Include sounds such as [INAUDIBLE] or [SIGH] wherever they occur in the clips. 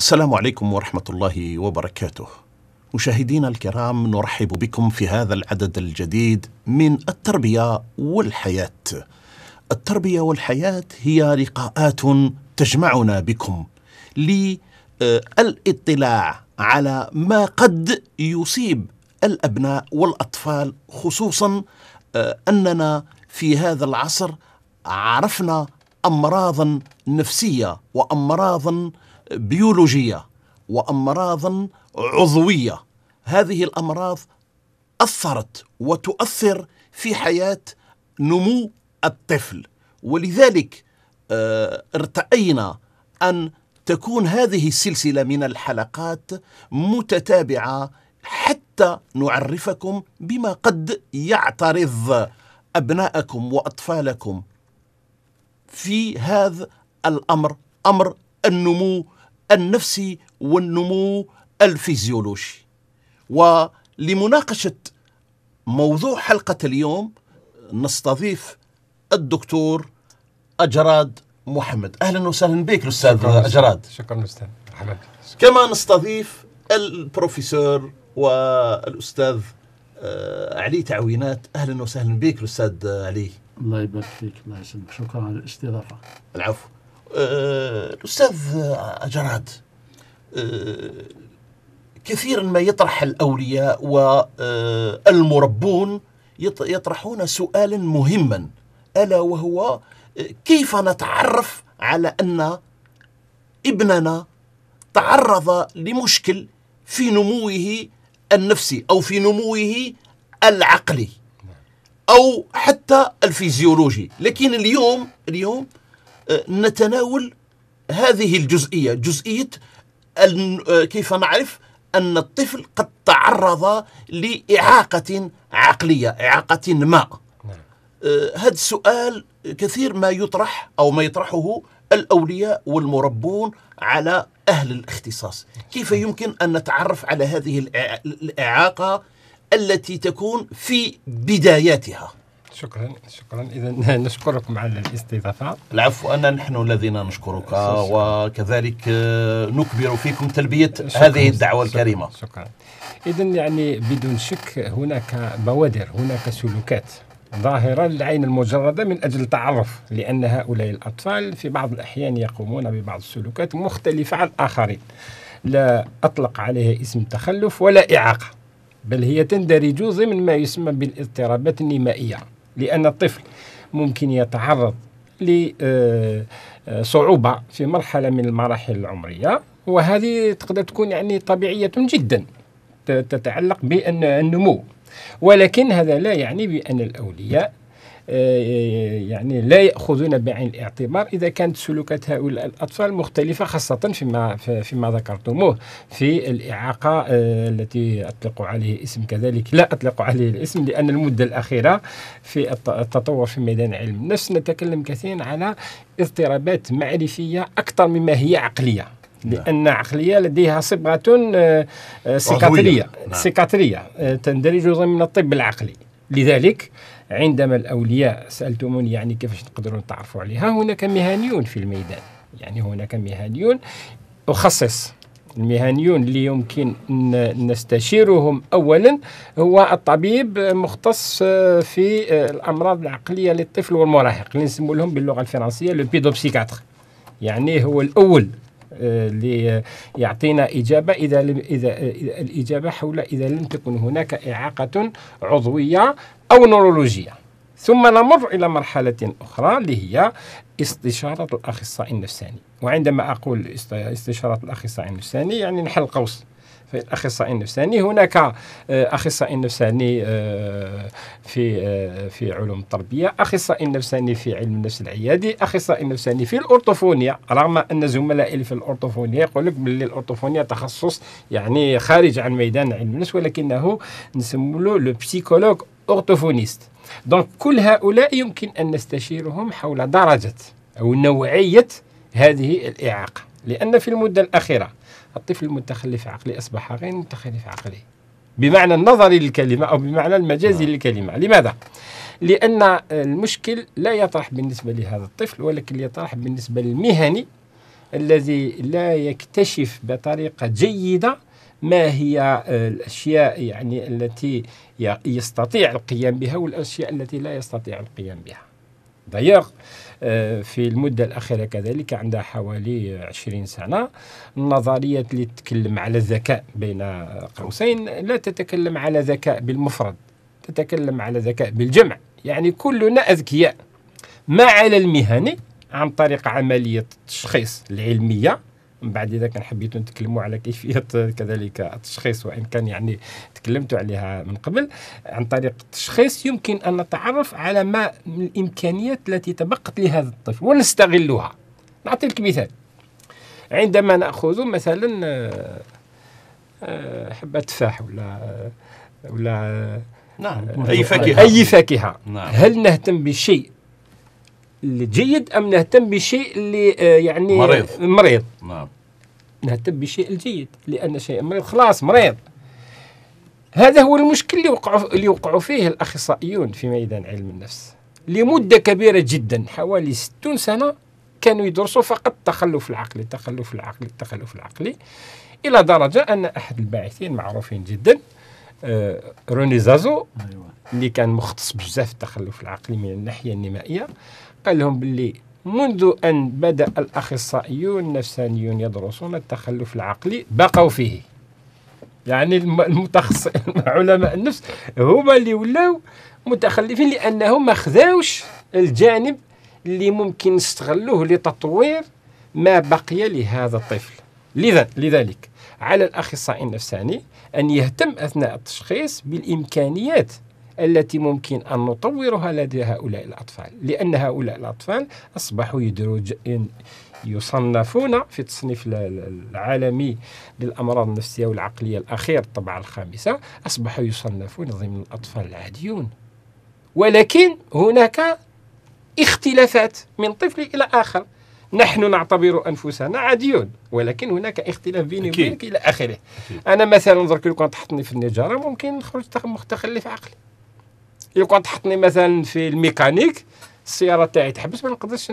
السلام عليكم ورحمة الله وبركاته. مشاهدينا الكرام نرحب بكم في هذا العدد الجديد من التربية والحياة. التربية والحياة هي لقاءات تجمعنا بكم للاطلاع على ما قد يصيب الابناء والاطفال خصوصا آه، اننا في هذا العصر عرفنا امراضا نفسيه وامراضا بيولوجيه وامراضا عضويه هذه الامراض اثرت وتؤثر في حياه نمو الطفل ولذلك آه، ارتأينا ان تكون هذه السلسله من الحلقات متتابعه حتى نعرفكم بما قد يعترض ابناءكم واطفالكم في هذا الامر امر النمو النفسي والنمو الفيزيولوجي ولمناقشة موضوع حلقة اليوم نستضيف الدكتور أجراد محمد أهلا وسهلا بك الأستاذ أجراد شكرا أستاذ كما نستضيف البروفيسور والأستاذ آه، علي تعوينات أهلا وسهلا بك الأستاذ علي الله يبارك فيك الله يسلمك شكرا على الاستضافة العفو آه، الأستاذ جراد آه، كثيرا ما يطرح الأولياء والمربون آه، يطرحون سؤالا مهما ألا وهو كيف نتعرف على أن ابننا تعرض لمشكل في نموه النفسي أو في نموه العقلي أو حتى الفيزيولوجي لكن اليوم اليوم نتناول هذه الجزئية جزئية آه، كيف نعرف أن الطفل قد تعرض لإعاقة عقلية إعاقة ما نعم. آه، هذا السؤال كثير ما يطرح أو ما يطرحه الأولياء والمربون على أهل الاختصاص كيف يمكن أن نتعرف على هذه الإعاقة التي تكون في بداياتها شكرا شكرا اذا [LAUGHS] نشكركم على الاستضافه العفو انا نحن الذين نشكرك شكرا. وكذلك نكبر فيكم تلبيه شكرا. هذه الدعوه الكريمه شكرا اذا يعني بدون شك هناك بوادر هناك سلوكات ظاهرة للعين المجردة من أجل التعرف لأن هؤلاء الأطفال في بعض الأحيان يقومون ببعض السلوكات مختلفة عن الآخرين لا أطلق عليها اسم تخلف ولا إعاقة بل هي تندرج ضمن ما يسمى بالاضطرابات النمائية لأن الطفل ممكن يتعرض لصعوبة آه، آه، في مرحلة من المراحل العمرية وهذه تقدر تكون يعني طبيعية جدا تتعلق بالنمو ولكن هذا لا يعني بأن الأولياء يعني لا ياخذون بعين الاعتبار اذا كانت سلوكات هؤلاء الاطفال مختلفه خاصه فيما فيما ذكرتموه في الاعاقه آه، التي اطلق عليه اسم كذلك لا اطلق عليه الاسم لان المده الاخيره في التطور في ميدان علم النفس نتكلم كثيرا على اضطرابات معرفيه اكثر مما هي عقليه نعم. لان عقليه لديها صبغه آه، آه، سيكاتريه نعم. سيكاتريه تندرج ضمن الطب العقلي لذلك عندما الأولياء سألتموني يعني كيفاش نقدروا نتعرفوا عليها هناك مهنيون في الميدان يعني هناك مهنيون أخصص المهنيون اللي يمكن نستشيرهم اولا هو الطبيب مختص في الامراض العقليه للطفل والمراهق اللي نسمو لهم باللغه الفرنسيه لو بيدوبسيكاتر يعني هو الاول ليعطينا إجابة إذا لم إذا الإجابة حول إذا لم تكن هناك إعاقة عضوية أو نورولوجية ثم نمر إلى مرحلة أخرى اللي هي استشارة الأخصائي النفساني وعندما أقول استشارة الأخصائي النفساني يعني نحل قوس الاخصائي النفساني هناك آه، اخصائي نفساني آه، في آه، في علوم التربيه اخصائي نفساني في علم النفس العيادي اخصائي نفساني في الاورطوفونيا رغم ان زملائي في الاورطوفونيا يقول لك باللي الاورطوفونيا تخصص يعني خارج عن ميدان علم النفس ولكنه نسموه لو بسيكولوج اورطوفونيست دونك كل هؤلاء يمكن ان نستشيرهم حول درجه او نوعيه هذه الاعاقه لان في المده الاخيره الطفل المتخلف عقلي أصبح غير متخلف عقلي بمعنى النظري للكلمة أو بمعنى المجازي نعم. للكلمة لماذا؟ لأن المشكل لا يطرح بالنسبة لهذا الطفل ولكن يطرح بالنسبة للمهني الذي لا يكتشف بطريقة جيدة ما هي الأشياء يعني التي يستطيع القيام بها والأشياء التي لا يستطيع القيام بها دايوغ euh, في المدة الأخيرة كذلك عندها حوالي 20 سنة النظرية اللي تتكلم على الذكاء بين قوسين لا تتكلم على ذكاء بالمفرد تتكلم على ذكاء بالجمع يعني كلنا أذكياء ما على المهني عن طريق عملية التشخيص العلمية من بعد اذا كان حبيتوا نتكلموا على كيفيه [LAUGHS] كذلك التشخيص وان كان يعني تكلمتوا عليها من قبل عن طريق التشخيص يمكن ان نتعرف على ما من الامكانيات التي تبقت لهذا الطفل ونستغلها نعطي لك مثال عندما ناخذ مثلا آه، آه، حبه تفاح ولا ولا نعم آه، اي فاكهه اي فاكهه نعم. هل نهتم بشيء الجيد ام نهتم بالشيء اللي آه، يعني مريض مريض نعم نهتم بالشيء الجيد لان شيء مريض خلاص مريض هذا هو المشكل اللي وقعوا اللي وقعوا فيه الاخصائيون في ميدان علم النفس لمده كبيره جدا حوالي 60 سنه كانوا يدرسوا فقط التخلف العقلي التخلف العقلي التخلف العقلي الى درجه ان احد الباحثين معروفين جدا آه، روني زازو أيوة. اللي كان مختص بزاف التخلف العقلي من الناحيه النمائيه قال لهم باللي منذ أن بدأ الأخصائيون النفسانيون يدرسون التخلف العقلي بقوا فيه يعني المتخصصين [LAUGHS] علماء النفس هما اللي ولاو متخلفين لأنهم ما خذاوش الجانب اللي ممكن نستغلوه لتطوير ما بقي لهذا الطفل لذا لذلك على الأخصائي النفساني أن يهتم أثناء التشخيص بالإمكانيات التي ممكن أن نطورها لدى هؤلاء الأطفال لأن هؤلاء الأطفال أصبحوا يدرج يصنفون في التصنيف العالمي للأمراض النفسية والعقلية الأخير الطبعة الخامسة أصبحوا يصنفون ضمن الأطفال العاديون ولكن هناك اختلافات من طفل إلى آخر نحن نعتبر انفسنا عاديون ولكن هناك اختلاف بيني وبينك الى اخره انا مثلا درك لو كنت حطني في النجاره ممكن نخرج متخلف عقلي يكون تحطني مثلا في الميكانيك السياره تاعي تحبس ما نقدرش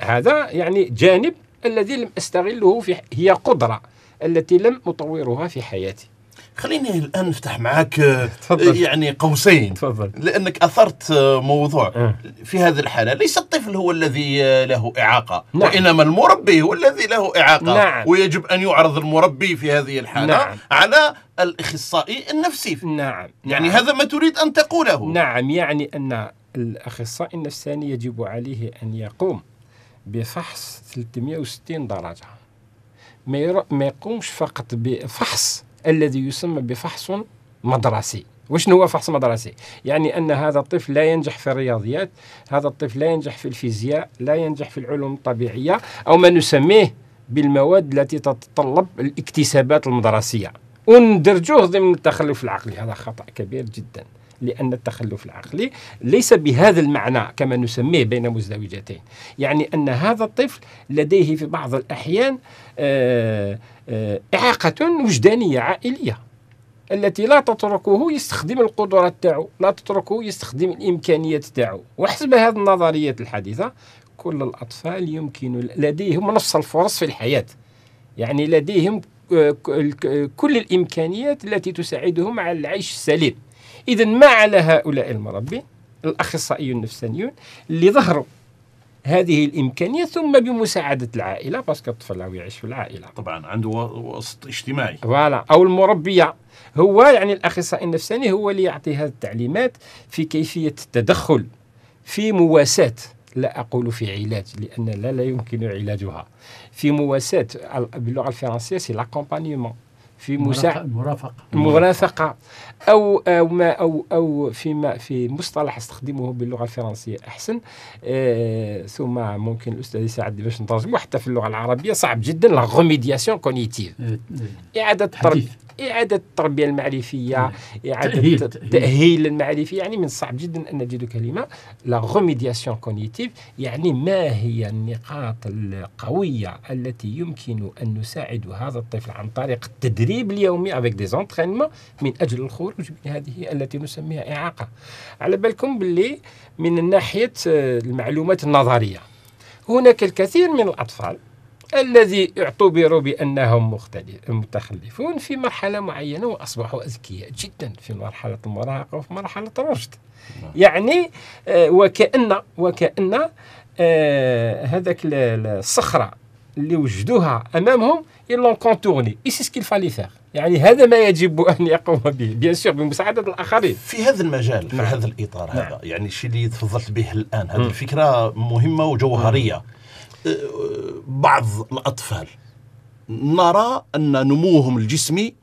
هذا يعني جانب الذي لم استغله في هي قدره التي لم اطورها في حياتي خليني الان نفتح معك تفضل. آه، يعني قوسين تفضل. لانك اثرت آه، موضوع آه. في هذه الحاله ليس الطفل هو الذي له اعاقه نعم. وانما المربي هو الذي له اعاقه نعم. ويجب ان يعرض المربي في هذه الحاله نعم. على الاخصائي النفسي نعم يعني نعم. هذا ما تريد ان تقوله نعم يعني ان الاخصائي النفساني يجب عليه ان يقوم بفحص 360 درجه ما, ما يقومش فقط بفحص الذي يسمى بفحص مدرسي وش هو فحص مدرسي يعني ان هذا الطفل لا ينجح في الرياضيات هذا الطفل لا ينجح في الفيزياء لا ينجح في العلوم الطبيعيه او ما نسميه بالمواد التي تتطلب الاكتسابات المدرسيه وندرجوه ضمن التخلف العقلي هذا خطا كبير جدا لأن التخلف العقلي ليس بهذا المعنى كما نسميه بين مزدوجتين يعني أن هذا الطفل لديه في بعض الأحيان آه آه، إعاقة وجدانية عائلية التي لا تتركه يستخدم القدرات تاعو لا تتركه يستخدم الإمكانيات تاعو وحسب هذه النظريات الحديثة كل الأطفال يمكن لديهم نفس الفرص في الحياة يعني لديهم كل الإمكانيات التي تساعدهم على العيش السليم إذا ما على هؤلاء المربين الأخصائيون النفسانيون اللي ظهروا هذه الامكانيه ثم بمساعده العائله باسكو الطفل أو يعيش في العائله طبعا عنده وسط اجتماعي فوالا او المربيه هو يعني الاخصائي النفساني هو اللي يعطي هذه التعليمات في كيفيه التدخل في مواساه لا اقول في علاج لان لا لا يمكن علاجها في مواساه باللغه الفرنسيه سي لاكومبانيمون في مساعدة مرافقة مرافقة أو أو ما أو أو فيما في مصطلح استخدمه باللغة الفرنسية أحسن آه ثم ممكن الأستاذ يساعد باش نترجمه حتى في اللغة العربية صعب جدا لا غوميدياسيون كونيتيف إعادة التربية إعادة التربية المعرفية إيه. إعادة التأهيل المعرفي يعني من الصعب جدا أن نجد كلمة لا غوميدياسيون كونيتيف يعني ما هي النقاط القوية التي يمكن أن نساعد هذا الطفل عن طريق التدريب التدريب اليومي افيك دي زونترينمون من اجل الخروج من هذه التي نسميها اعاقه على بالكم باللي من ناحيه آه، المعلومات النظريه هناك الكثير من الاطفال الذي اعتبروا بانهم متخلفون في مرحله معينه واصبحوا اذكياء جدا في مرحله المراهقه وفي مرحله الرشد نعم. يعني آه، وكان وكان آه، هذاك الصخره اللي وجدوها امامهم يلون كونتورني اي سي سكيل فالي فيغ يعني هذا ما يجب ان يقوم به بيان سور بمساعده الاخرين في هذا المجال في نعم. هذا الاطار نعم. هذا يعني الشيء اللي تفضلت به الان هذه الفكره مهمه وجوهريه بعض الاطفال نرى ان نموهم الجسمي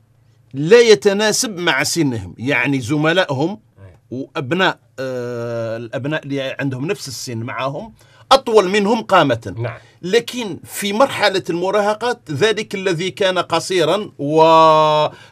لا يتناسب مع سنهم يعني زملائهم نعم. وابناء آه، الابناء اللي عندهم نفس السن معهم أطول منهم قامة نعم. لكن في مرحلة المراهقة ذلك الذي كان قصيرا ولم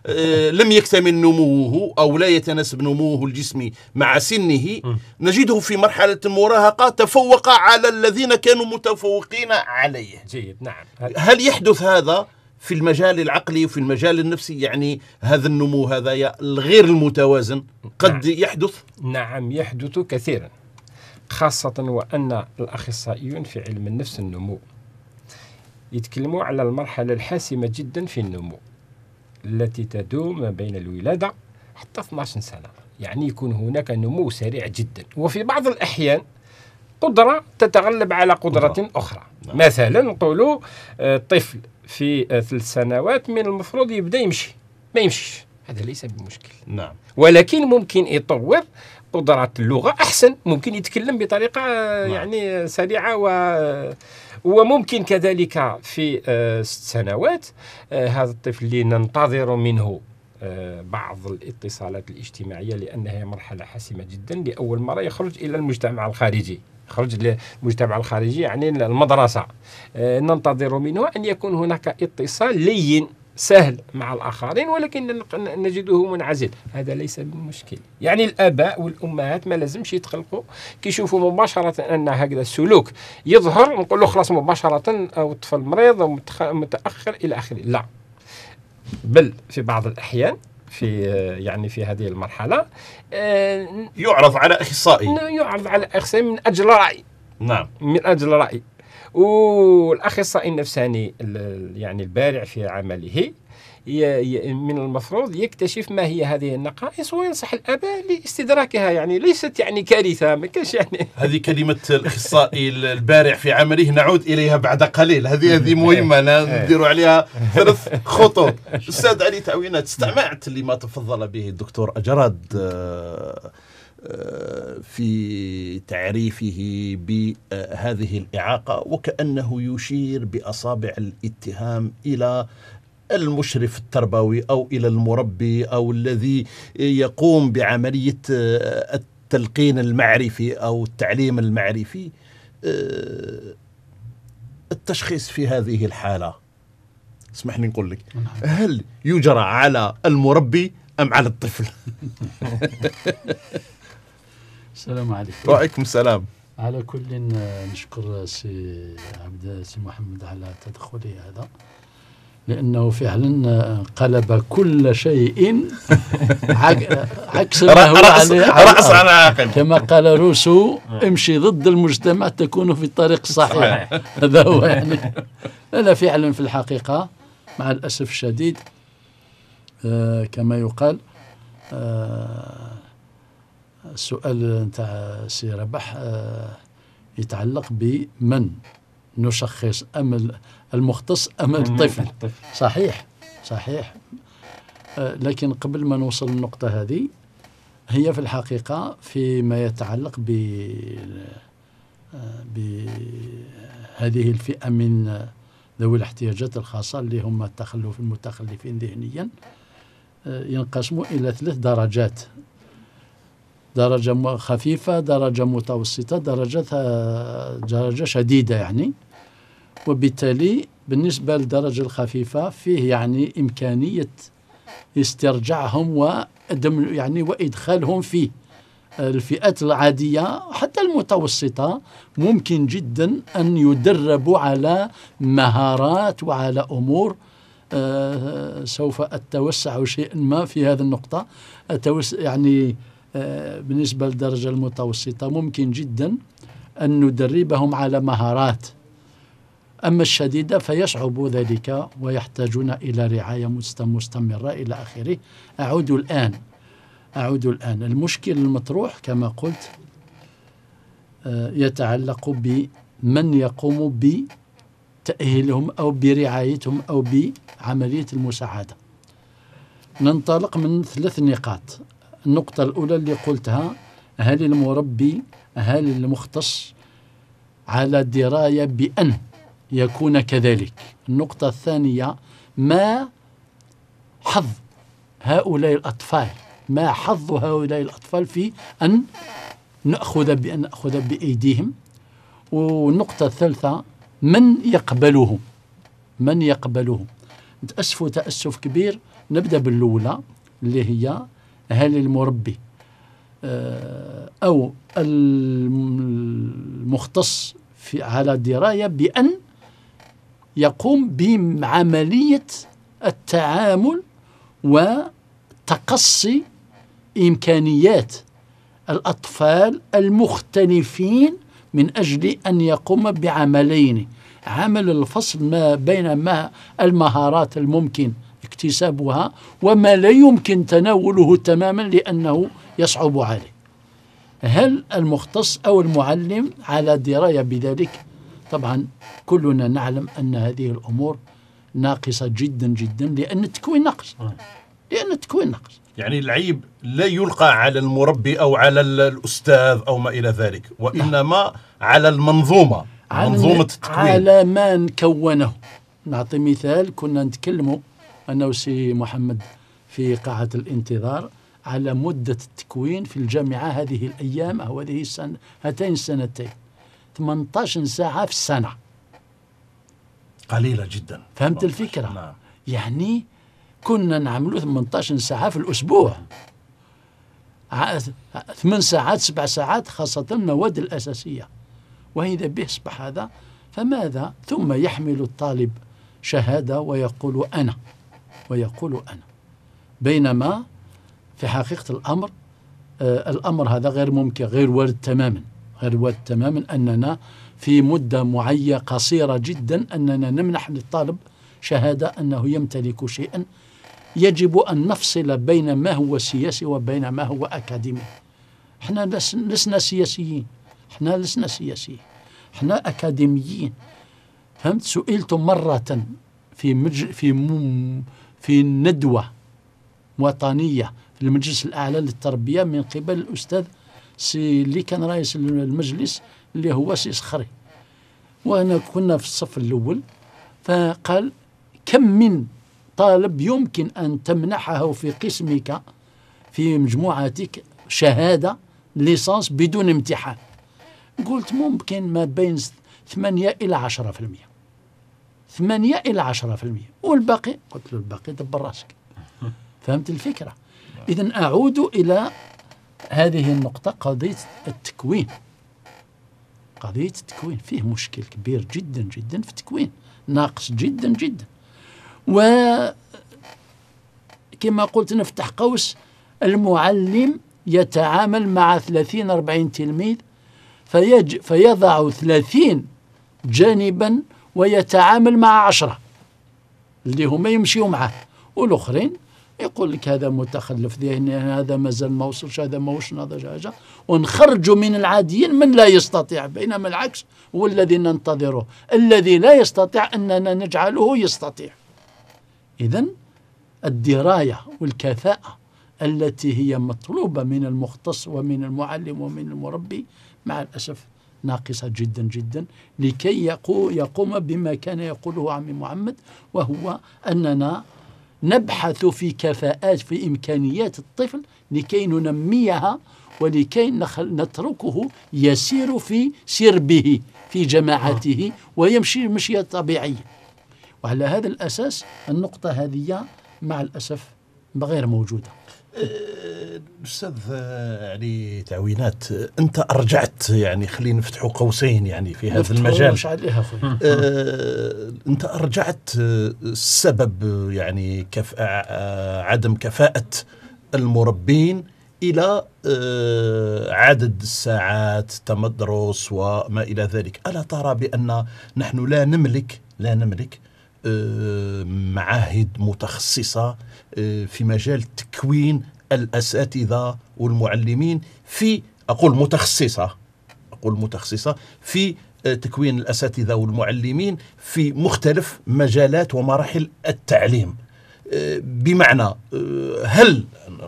آه، يكتمل نموه أو لا يتناسب نموه الجسمي مع سنه نجده في مرحلة المراهقة تفوق على الذين كانوا متفوقين عليه جيد نعم هل يحدث هذا في المجال العقلي وفي المجال النفسي يعني هذا النمو هذا الغير المتوازن قد نعم. يحدث نعم يحدث كثيرا خاصة وأن الأخصائيون في علم النفس النمو يتكلموا على المرحلة الحاسمة جدا في النمو التي تدوم ما بين الولادة حتى 12 سنة يعني يكون هناك نمو سريع جدا وفي بعض الأحيان قدرة تتغلب على قدرة أخرى نعم. مثلا نقولوا الطفل آه، في آه، ثلاث سنوات من المفروض يبدا يمشي ما يمشيش هذا ليس بمشكل نعم ولكن ممكن يطور قدرة اللغة أحسن ممكن يتكلم بطريقة آه، نعم. يعني آه، سريعة و آه، وممكن كذلك في ست سنوات هذا الطفل اللي ننتظر منه بعض الاتصالات الاجتماعية لأنها مرحلة حاسمة جدا لأول مرة يخرج إلى المجتمع الخارجي خرج للمجتمع الخارجي يعني المدرسة ننتظر منه أن يكون هناك اتصال لين سهل مع الآخرين ولكن نجده منعزل هذا ليس بمشكل يعني الآباء والأمهات ما لازمش يتقلقوا كيشوفوا مباشرة أن هكذا السلوك يظهر نقول له خلاص مباشرة أو الطفل مريض أو متأخر إلى آخره لا بل في بعض الأحيان في يعني في هذه المرحلة آه، يعرض على أخصائي يعرض على أخصائي من أجل رأي نعم من أجل رأي والاخصائي النفساني يعني البارع في عمله من المفروض يكتشف ما هي هذه النقائص وينصح الاباء لاستدراكها يعني ليست يعني كارثه ما كانش يعني [LAUGHS] هذه كلمه الاخصائي البارع في عمله نعود اليها بعد قليل هذه هذه [LAUGHS] إيه، مهمه إيه. نديروا عليها ثلاث خطوط استاذ علي تعوينات استمعت لما تفضل به الدكتور اجراد آه، في تعريفه بهذه الإعاقة وكأنه يشير بأصابع الاتهام إلى المشرف التربوي أو إلى المربي أو الذي يقوم بعملية آه، التلقين المعرفي أو التعليم المعرفي آه، التشخيص في هذه الحالة اسمحني نقول لك هل يجرى على المربي أم على الطفل [LAUGHS] السلام عليكم وعليكم السلام على كل نشكر سي عبد سي محمد على تدخله هذا لانه فعلا قلب كل شيء [LAUGHS] عكس رأس, رأس على آه، عقل كما قال روسو آه. امشي ضد المجتمع تكون في الطريق الصحيح [LAUGHS] هذا هو يعني لا فعلا في الحقيقه مع الاسف الشديد آه كما يقال آه السؤال نتاع سي ربح آه، يتعلق بمن نشخص أم المختص أم الطفل صحيح صحيح آه، لكن قبل ما نوصل للنقطة هذه هي في الحقيقة فيما يتعلق ب آه، بهذه الفئة من ذوي الاحتياجات الخاصة اللي هم التخلف المتخلفين ذهنيا ينقسموا إلى ثلاث درجات درجة خفيفة درجة متوسطة درجة درجة شديدة يعني وبالتالي بالنسبة للدرجة الخفيفة فيه يعني إمكانية استرجاعهم و يعني وإدخالهم فيه الفئات العادية حتى المتوسطة ممكن جدا أن يدربوا على مهارات وعلى أمور أه سوف أتوسع شيئا ما في هذه النقطة أتوسع يعني آه، بالنسبة للدرجة المتوسطة ممكن جدا أن ندربهم على مهارات أما الشديدة فيصعب ذلك ويحتاجون إلى رعاية مستمرة إلى آخره أعود الآن أعود الآن المشكل المطروح كما قلت آه، يتعلق بمن يقوم بتأهيلهم أو برعايتهم أو بعملية المساعدة ننطلق من ثلاث نقاط النقطة الأولى اللي قلتها هل المربي هل المختص على دراية بأن يكون كذلك النقطة الثانية ما حظ هؤلاء الأطفال ما حظ هؤلاء الأطفال في أن نأخذ بأن نأخذ بأيديهم والنقطة الثالثة من يقبله من يقبله نتأسف تأسف كبير نبدأ بالأولى اللي هي هل المربي آه، أو المختص في على دراية بأن يقوم بعملية التعامل وتقصي إمكانيات الأطفال المختلفين من أجل أن يقوم بعملين عمل الفصل ما بين ما المهارات الممكن اكتسابها وما لا يمكن تناوله تماما لأنه يصعب عليه هل المختص أو المعلم على دراية بذلك طبعا كلنا نعلم أن هذه الأمور ناقصة جدا جدا لأن التكوين ناقص نعم. لأن التكوين ناقص يعني العيب لا يلقى على المربي أو على الأستاذ أو ما إلى ذلك وإنما على المنظومة منظومة التكوين على من كونه نعطي مثال كنا نتكلموا أنه سي محمد في قاعة الانتظار على مدة التكوين في الجامعة هذه الأيام أو هذه السنة هاتين السنتين 18 ساعة في السنة قليلة جدا فهمت الفكرة نعم. يعني كنا نعملوا 18 ساعة في الأسبوع ثمان ساعات سبع ساعات خاصة المواد الأساسية وإذا به أصبح هذا فماذا ثم يحمل الطالب شهادة ويقول أنا ويقول أنا بينما في حقيقة الأمر آه، الأمر هذا غير ممكن غير وارد تماما غير وارد تماما أننا في مدة معينة قصيرة جدا أننا نمنح للطالب شهادة أنه يمتلك شيئا يجب أن نفصل بين ما هو سياسي وبين ما هو أكاديمي احنا لسنا سياسيين احنا لسنا سياسيين احنا أكاديميين فهمت سئلت مرة في مج... في في ندوة وطنية في المجلس الأعلى للتربية من قبل الأستاذ سي اللي كان رئيس المجلس اللي هو سي صخري وأنا كنا في الصف الأول فقال كم من طالب يمكن أن تمنحه في قسمك في مجموعتك شهادة ليسانس بدون امتحان قلت ممكن ما بين 8 إلى 10% 8 إلى 10% والباقي قلت له الباقي دبر راسك [LAUGHS] فهمت الفكرة إذا أعود إلى هذه النقطة قضية التكوين قضية التكوين فيه مشكل كبير جدا جدا في التكوين ناقص جدا جدا و كما قلت نفتح قوس المعلم يتعامل مع 30 40 تلميذ فيج فيضع 30 جانبا ويتعامل مع عشرة اللي هما يمشيوا معاه والآخرين يقول لك هذا متخلف ذهني هذا مازال ما وصلش هذا ما وش هذا حاجة ونخرجوا من العاديين من لا يستطيع بينما العكس هو الذي ننتظره الذي لا يستطيع أننا نجعله يستطيع إذا الدراية والكفاءة التي هي مطلوبة من المختص ومن المعلم ومن المربي مع الأسف ناقصة جدا جدا لكي يقوم بما كان يقوله عمي محمد وهو أننا نبحث في كفاءات في إمكانيات الطفل لكي ننميها ولكي نتركه يسير في سربه في جماعته ويمشي مشية طبيعية وعلى هذا الأساس النقطة هذه مع الأسف غير موجودة أه، استاذ أه، يعني تعوينات انت ارجعت يعني خلينا نفتحوا قوسين يعني في هذا المجال مش عليها آه انت ارجعت أه، السبب يعني كف... عدم كفاءه المربين الى عدد الساعات تمدرس وما الى ذلك الا ترى بان نحن لا نملك لا نملك آه، معاهد متخصصه آه، في مجال تكوين الاساتذه والمعلمين في اقول متخصصه اقول متخصصه في آه، تكوين الاساتذه والمعلمين في مختلف مجالات ومراحل التعليم بمعنى هل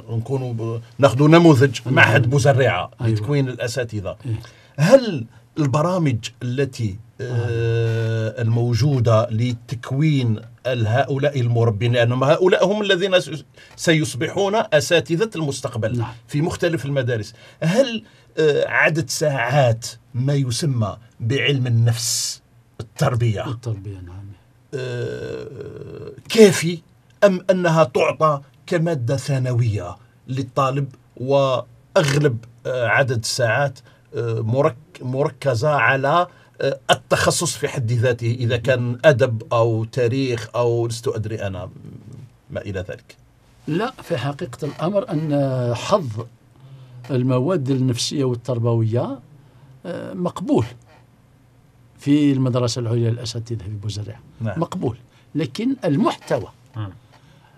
نكون ناخذ نموذج معهد بوزريعه أيوة. لتكوين الاساتذه إيه. هل البرامج التي آه، الموجودة لتكوين هؤلاء المربين لأنهم هؤلاء هم الذين سيصبحون أساتذة المستقبل نعم. في مختلف المدارس هل آه، عدد ساعات ما يسمى بعلم النفس التربية التربية نعم آه، كافي أم أنها تعطى كمادة ثانوية للطالب وأغلب عدد الساعات مركزة على آه، التخصص في حد ذاته إذا كان أدب أو تاريخ أو لست أدري أنا ما إلى ذلك لا في حقيقة الأمر أن حظ المواد النفسية والتربوية آه، مقبول في المدرسة العليا للاساتذه في بوزرع نعم. مقبول لكن المحتوى نعم.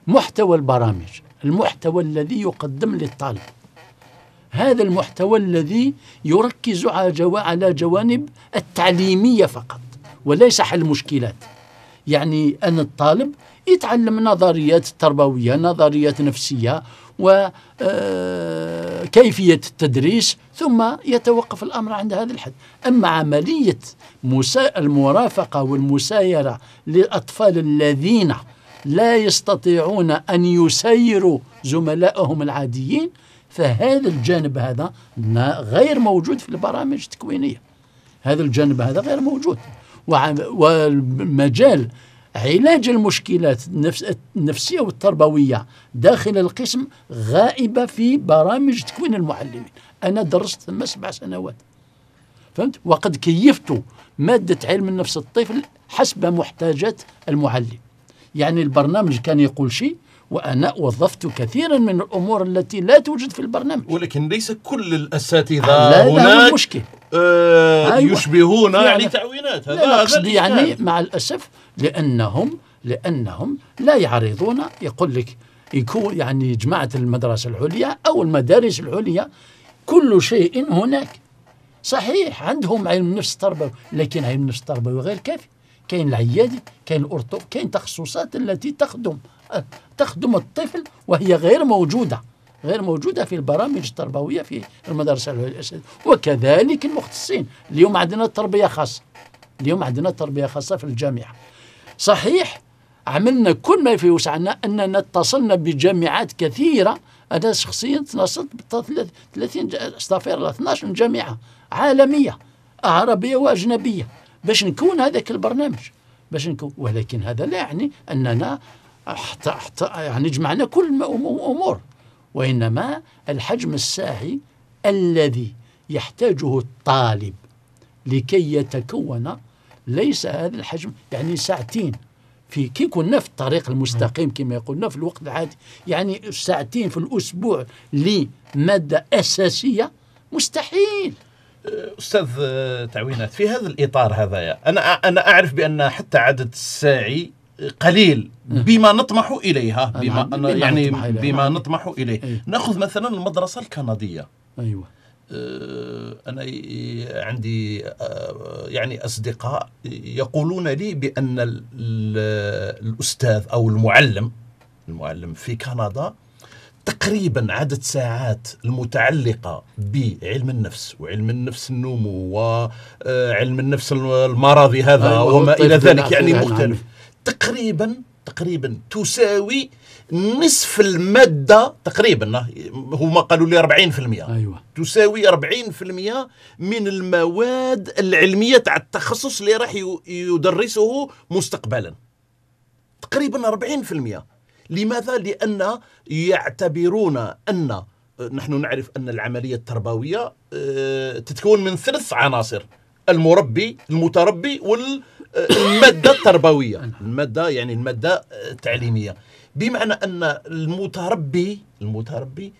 محتوى البرامج المحتوى الذي يقدم للطالب هذا المحتوى الذي يركز على جوانب التعليمية فقط وليس حل مشكلات يعني أن الطالب يتعلم نظريات تربوية نظريات نفسية وكيفية آه، التدريس ثم يتوقف الأمر عند هذا الحد أما عملية المرافقة والمسايرة للأطفال الذين لا يستطيعون أن يسيروا زملائهم العاديين فهذا الجانب هذا غير موجود في البرامج التكوينية هذا الجانب هذا غير موجود والمجال علاج المشكلات النفسية والتربوية داخل القسم غائبة في برامج تكوين المعلمين أنا درست ثم سبع سنوات فهمت وقد كيفت مادة علم النفس الطفل حسب محتاجات المعلم يعني البرنامج كان يقول شيء وأنا وظفت كثيرا من الأمور التي لا توجد في البرنامج ولكن ليس كل الأساتذة هناك مشكل. آه أيوة. يشبهون يعني, يعني تعوينات هذا لا قصدي يعني مع الأسف لأنهم لأنهم لا يعرضون يقول لك يكون يعني جماعة المدرسة العليا أو المدارس العليا كل شيء هناك صحيح عندهم علم نفس التربوي لكن علم نفس التربوي غير كافي كاين العيادي كاين الاورطو كاين تخصصات التي تخدم آه، تخدم الطفل وهي غير موجودة غير موجودة في البرامج التربوية في المدرسة الأساسية وكذلك المختصين اليوم عندنا تربية خاصة اليوم عندنا تربية خاصة في الجامعة صحيح عملنا كل ما في وسعنا أننا اتصلنا بجامعات كثيرة أنا شخصيا ب 30 استغفر الله 12 جامعة عالمية عربية وأجنبية باش نكون هذاك البرنامج باش نكون ولكن هذا لا يعني اننا حتى حتى يعني جمعنا كل الامور وانما الحجم الساعي الذي يحتاجه الطالب لكي يتكون ليس هذا الحجم يعني ساعتين في كي كنا في الطريق المستقيم كما يقولنا في الوقت العادي يعني ساعتين في الاسبوع لماده اساسيه مستحيل استاذ تعوينات في هذا الاطار هذايا انا انا اعرف بان حتى عدد الساعي قليل بما نطمح اليها بما أنا يعني بما نطمح اليه, بما نطمح إليه. أيوة. ناخذ مثلا المدرسه الكنديه ايوه أه، انا عندي أه، يعني اصدقاء يقولون لي بان الاستاذ او المعلم المعلم في كندا تقريبا عدد ساعات المتعلقة بعلم النفس وعلم النفس النمو وعلم آه، النفس المرضي هذا آه، وما إلى ذلك يعني نعم. مختلف تقريبا تقريبا تساوي نصف المادة تقريبا آه، هما قالوا لي 40% أيوة. تساوي 40% من المواد العلمية تاع التخصص اللي راح يدرسه مستقبلا تقريبا 40% لماذا؟ لأن يعتبرون أن نحن نعرف أن العملية التربوية آه، تتكون من ثلاث عناصر المربي المتربي والمادة التربوية المادة يعني المادة آه، التعليمية بمعنى أن المتربي المتربي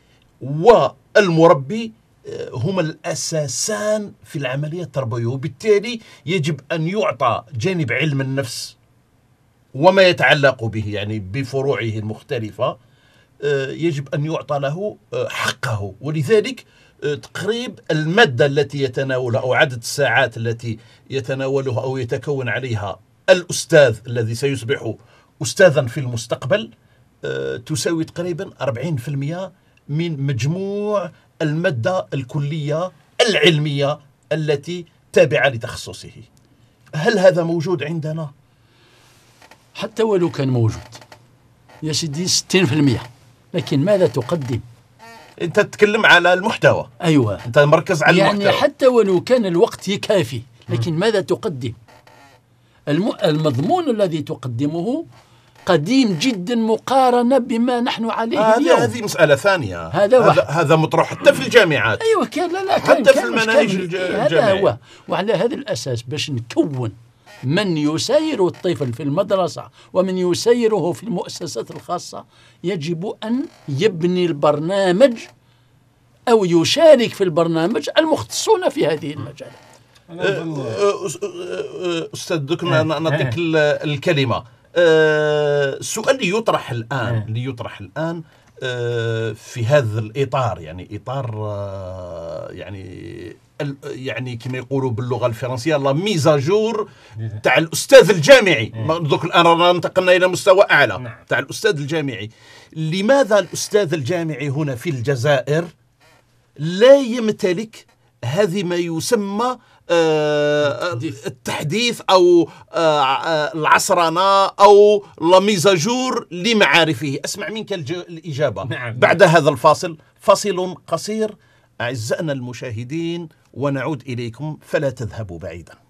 والمربي آه، هما الأساسان في العملية التربوية وبالتالي يجب أن يعطى جانب علم النفس وما يتعلق به يعني بفروعه المختلفة آه، يجب أن يعطى له آه، حقه ولذلك آه، تقريب المادة التي يتناولها أو عدد الساعات التي يتناولها أو يتكون عليها الأستاذ الذي سيصبح أستاذا في المستقبل تساوي تقريبا 40% من مجموع المادة الكلية العلمية التي تابعة لتخصصه هل هذا موجود عندنا؟ حتى ولو كان موجود يا سيدي 60% لكن ماذا تقدم انت تتكلم على المحتوى ايوه انت مركز على يعني المحتوى حتى ولو كان الوقت يكافي لكن ماذا تقدم الم... المضمون الذي تقدمه قديم جدا مقارنه بما نحن عليه آه اليوم هذه مساله ثانيه هذا هذا, هذا مطروح حتى في الجامعات ايوه كان لا لا كان حتى كان في المناهج الجامعيه هذا هو وعلى هذا الاساس باش نكون من يسير الطفل في المدرسة ومن يسيره في المؤسسات الخاصة يجب أن يبني البرنامج أو يشارك في البرنامج المختصون في هذه المجالات أه، أه، أه، أستاذ دوك نعطيك الكلمة السؤال اللي يطرح الآن اللي يطرح الآن آه، في هذا الاطار يعني اطار آه، يعني يعني كما يقولوا باللغه الفرنسيه لا ميزاجور تاع الاستاذ الجامعي دوك الان رانا انتقلنا الى مستوى اعلى نعم. تاع الاستاذ الجامعي لماذا الاستاذ الجامعي هنا في الجزائر لا يمتلك هذه ما يسمى آه، التحديث او آه، العصرنه او لميزاجور لمعارفه اسمع منك الاجابه نعم،, نعم. بعد هذا الفاصل فاصل قصير اعزائنا المشاهدين ونعود اليكم فلا تذهبوا بعيدا